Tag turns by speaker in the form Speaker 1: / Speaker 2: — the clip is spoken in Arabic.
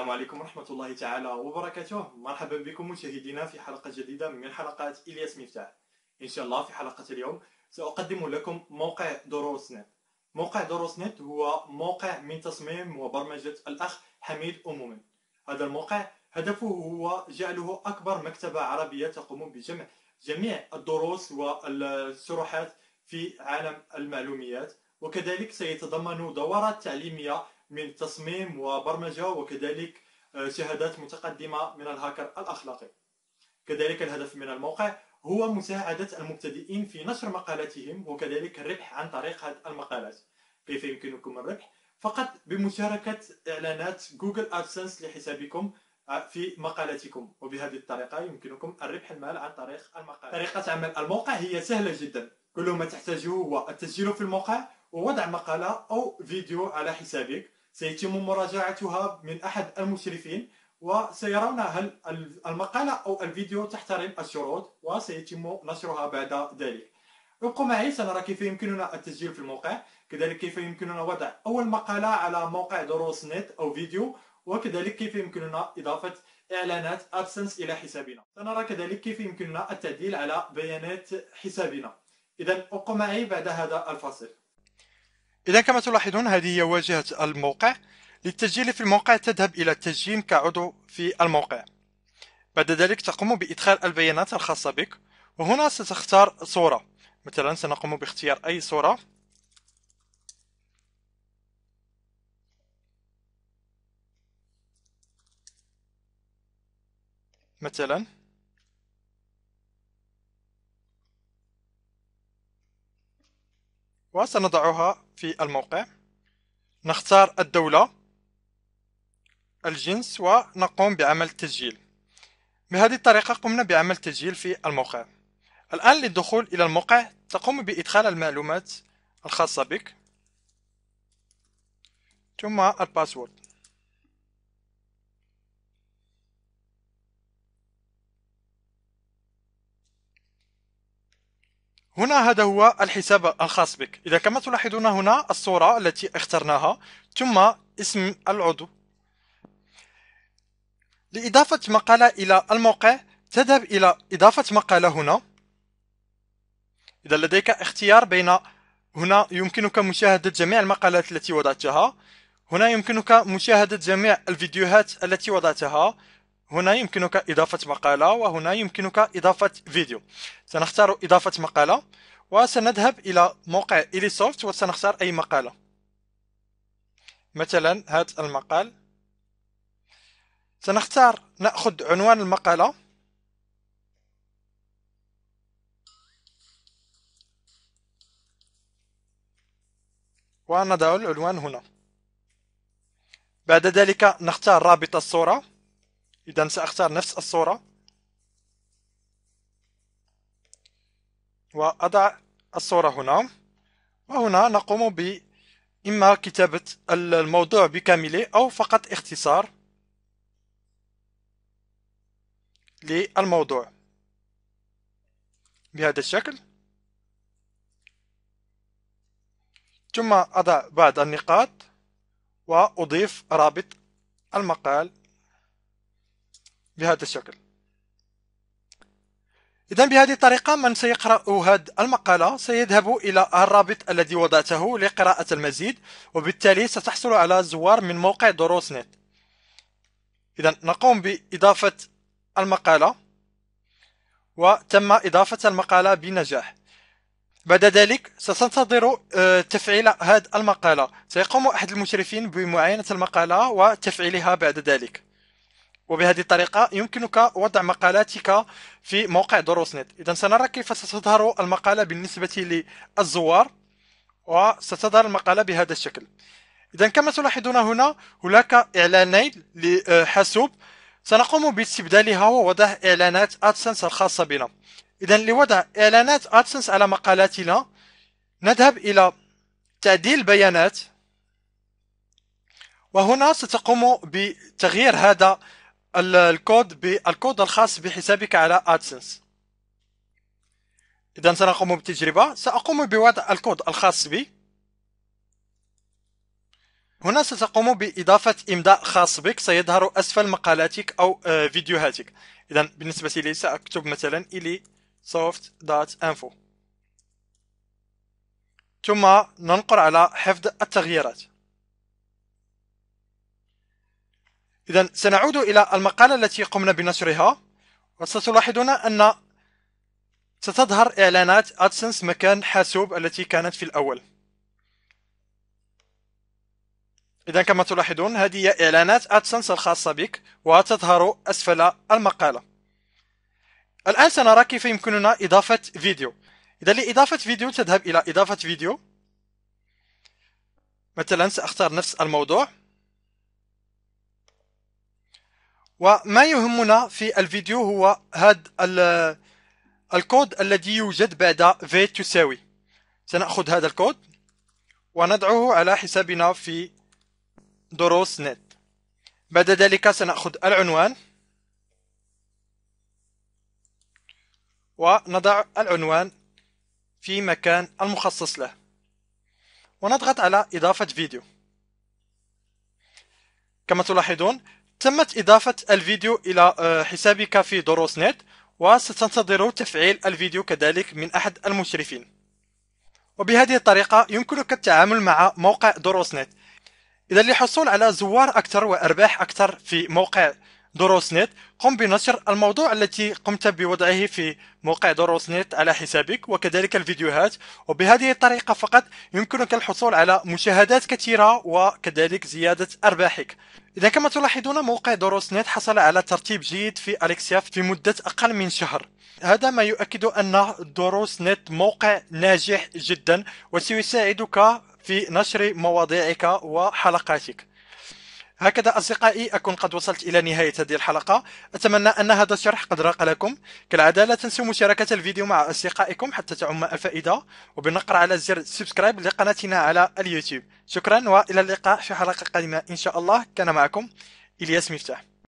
Speaker 1: السلام عليكم ورحمة الله تعالى وبركاته مرحبا بكم مشاهدينا في حلقة جديدة من حلقات إلياس مفتاح إن شاء الله في حلقة اليوم سأقدم لكم موقع دروس نت موقع دروس نت هو موقع من تصميم وبرمجة الأخ حميد أمومي هذا الموقع هدفه هو جعله أكبر مكتبة عربية تقوم بجمع جميع الدروس والشروحات في عالم المعلوميات وكذلك سيتضمن دورات تعليمية من تصميم وبرمجة وكذلك آه، شهادات متقدمة من الهاكر الأخلاقي كذلك الهدف من الموقع هو مساعدة المبتدئين في نشر مقالاتهم وكذلك الربح عن طريق هذه المقالات كيف يمكنكم الربح؟ فقط بمشاركة إعلانات جوجل أدسنس لحسابكم آه، في مقالاتكم وبهذه الطريقة يمكنكم الربح المال عن طريق المقالات طريقة عمل الموقع هي سهلة جدا كل ما تحتاجه هو التسجيل في الموقع ووضع مقالة أو فيديو على حسابك سيتم مراجعتها من أحد المشرفين وسيرون هل المقالة أو الفيديو تحترم الشروط وسيتم نشرها بعد ذلك ابقوا معي سنرى كيف يمكننا التسجيل في الموقع كذلك كيف يمكننا وضع أول مقالة على موقع دروس نت أو فيديو وكذلك كيف يمكننا إضافة إعلانات أبسنس إلى حسابنا سنرى كذلك كيف يمكننا التعديل على بيانات حسابنا إذا ابقوا معي بعد هذا الفاصل إذا كما تلاحظون هذه هي واجهة الموقع للتسجيل في الموقع تذهب إلى التسجيل كعضو في الموقع بعد ذلك تقوم بإدخال البيانات الخاصة بك وهنا ستختار صورة مثلا سنقوم باختيار أي صورة مثلا وسنضعها في الموقع نختار الدولة الجنس ونقوم بعمل تسجيل بهذه الطريقة قمنا بعمل تسجيل في الموقع الآن للدخول إلى الموقع تقوم بإدخال المعلومات الخاصة بك ثم الباسورد هنا هذا هو الحساب الخاص بك إذا كما تلاحظون هنا الصورة التي اخترناها ثم اسم العضو لإضافة مقالة إلى الموقع تذهب إلى إضافة مقالة هنا إذا لديك اختيار بين هنا يمكنك مشاهدة جميع المقالات التي وضعتها هنا يمكنك مشاهدة جميع الفيديوهات التي وضعتها هنا يمكنك إضافة مقالة وهنا يمكنك إضافة فيديو سنختار إضافة مقالة وسنذهب إلى موقع إليسوفت وسنختار أي مقالة مثلا هذا المقال سنختار نأخذ عنوان المقالة ونضع العنوان هنا بعد ذلك نختار رابط الصورة إذا سأختار نفس الصورة وأضع الصورة هنا وهنا نقوم ب إما كتابة الموضوع بكامله أو فقط اختصار للموضوع بهذا الشكل ثم أضع بعض النقاط وأضيف رابط المقال بهذا الشكل إذا بهذه الطريقة من سيقرأ هذه المقالة سيذهب إلى الرابط الذي وضعته لقراءة المزيد وبالتالي ستحصل على زوار من موقع دروس نت إذا نقوم بإضافة المقالة وتم إضافة المقالة بنجاح بعد ذلك ستنتظر آه، تفعيل هذه المقالة سيقوم أحد المشرفين بمعاينة المقالة وتفعيلها بعد ذلك وبهذه الطريقة يمكنك وضع مقالاتك في موقع دروس نت إذا سنرى كيف ستظهر المقالة بالنسبة للزوار وستظهر المقالة بهذا الشكل إذا كما تلاحظون هنا هناك إعلانين لحاسوب سنقوم باستبدالها ووضع إعلانات أدسنس الخاصة بنا إذا لوضع إعلانات أدسنس على مقالاتنا نذهب إلى تعديل بيانات وهنا ستقوم بتغيير هذا الكود ب... الكود الخاص بحسابك على ادسنس اذا سنقوم بتجربه ساقوم بوضع الكود الخاص بي هنا ستقوم بإضافة إمضاء خاص بك سيظهر أسفل مقالاتك أو آه، فيديوهاتك إذا بالنسبة لي سأكتب مثلا إلي soft.info ثم ننقر على حفظ التغييرات إذا سنعود إلى المقالة التي قمنا بنشرها وستلاحظون أن ستظهر إعلانات أدسنس مكان حاسوب التي كانت في الأول إذا كما تلاحظون هذه هي إعلانات أدسنس الخاصة بك وتظهر أسفل المقالة الآن سنرى كيف يمكننا إضافة فيديو إذا لإضافة فيديو تذهب إلى إضافة فيديو مثلا سأختار نفس الموضوع وما يهمنا في الفيديو هو هذا الكود الذي يوجد بعد v تساوي سنأخذ هذا الكود ونضعه على حسابنا في دروس نت بعد ذلك سنأخذ العنوان ونضع العنوان في مكان المخصص له ونضغط على إضافة فيديو كما تلاحظون تمت إضافة الفيديو إلى آه، حسابك في دروس نت وستنتظر تفعيل الفيديو كذلك من أحد المشرفين وبهذه الطريقة يمكنك التعامل مع موقع دروس نت إذا للحصول على زوار أكثر وأرباح أكثر في موقع دروس نت قم بنشر الموضوع التي قمت بوضعه في موقع دروس نت على حسابك وكذلك الفيديوهات وبهذه الطريقة فقط يمكنك الحصول على مشاهدات كثيرة وكذلك زيادة أرباحك إذا كما تلاحظون موقع دروس نت حصل على ترتيب جيد في أليكسيا في مدة أقل من شهر هذا ما يؤكد أن دروس نت موقع ناجح جدا وسيساعدك في نشر مواضيعك وحلقاتك هكذا أصدقائي أكون قد وصلت إلى نهاية هذه الحلقة أتمنى أن هذا الشرح قد راق لكم كالعادة لا تنسوا مشاركة الفيديو مع أصدقائكم حتى تعم الفائدة وبالنقر على زر سبسكرايب لقناتنا على اليوتيوب شكرا وإلى اللقاء في حلقة قادمة إن شاء الله كان معكم إلياس مفتاح